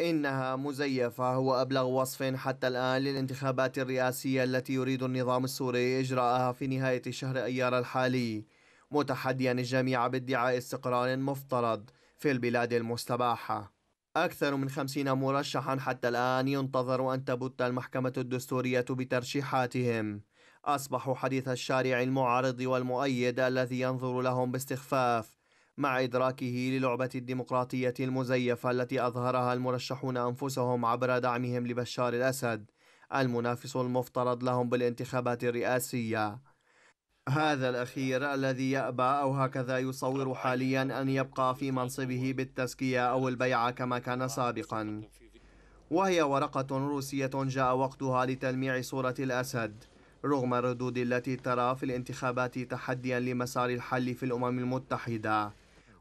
إنها مزيفة هو أبلغ وصف حتى الآن للانتخابات الرئاسية التي يريد النظام السوري إجراءها في نهاية شهر أيار الحالي متحديا الجميع بادعاء استقرار مفترض في البلاد المستباحة أكثر من خمسين مرشحا حتى الآن ينتظر أن تبت المحكمة الدستورية بترشيحاتهم أصبحوا حديث الشارع المعارض والمؤيد الذي ينظر لهم باستخفاف مع إدراكه للعبة الديمقراطية المزيفة التي أظهرها المرشحون أنفسهم عبر دعمهم لبشار الأسد المنافس المفترض لهم بالانتخابات الرئاسية هذا الأخير الذي يأبى أو هكذا يصور حاليا أن يبقى في منصبه بالتزكية أو البيعة كما كان سابقا وهي ورقة روسية جاء وقتها لتلميع صورة الأسد رغم الردود التي ترى في الانتخابات تحديا لمسار الحل في الأمم المتحدة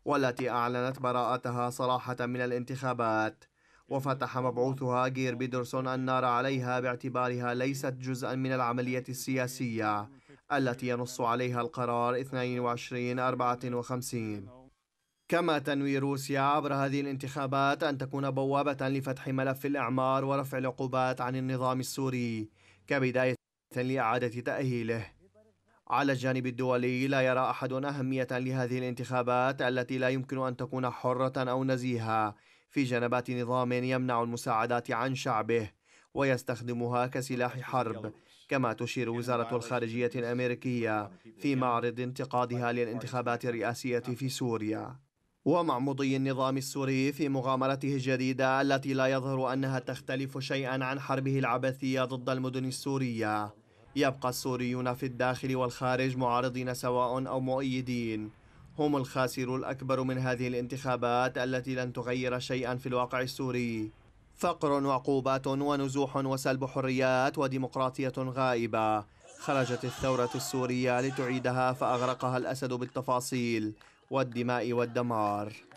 والتي أعلنت براءتها صراحة من الانتخابات وفتح مبعوثها غير بيدرسون النار عليها باعتبارها ليست جزءا من العملية السياسية التي ينص عليها القرار 2254 كما تنوي روسيا عبر هذه الانتخابات أن تكون بوابة لفتح ملف الإعمار ورفع العقوبات عن النظام السوري كبداية لإعادة تأهيله على الجانب الدولي لا يرى أحد أهمية لهذه الانتخابات التي لا يمكن أن تكون حرة أو نزيهة في جنبات نظام يمنع المساعدات عن شعبه ويستخدمها كسلاح حرب كما تشير وزارة الخارجية الأمريكية في معرض انتقادها للانتخابات الرئاسية في سوريا ومع مضي النظام السوري في مغامرته الجديدة التي لا يظهر أنها تختلف شيئا عن حربه العبثية ضد المدن السورية يبقى السوريون في الداخل والخارج معارضين سواء أو مؤيدين هم الخاسر الأكبر من هذه الانتخابات التي لن تغير شيئا في الواقع السوري فقر وعقوبات ونزوح وسلب حريات وديمقراطية غائبة خرجت الثورة السورية لتعيدها فأغرقها الأسد بالتفاصيل والدماء والدمار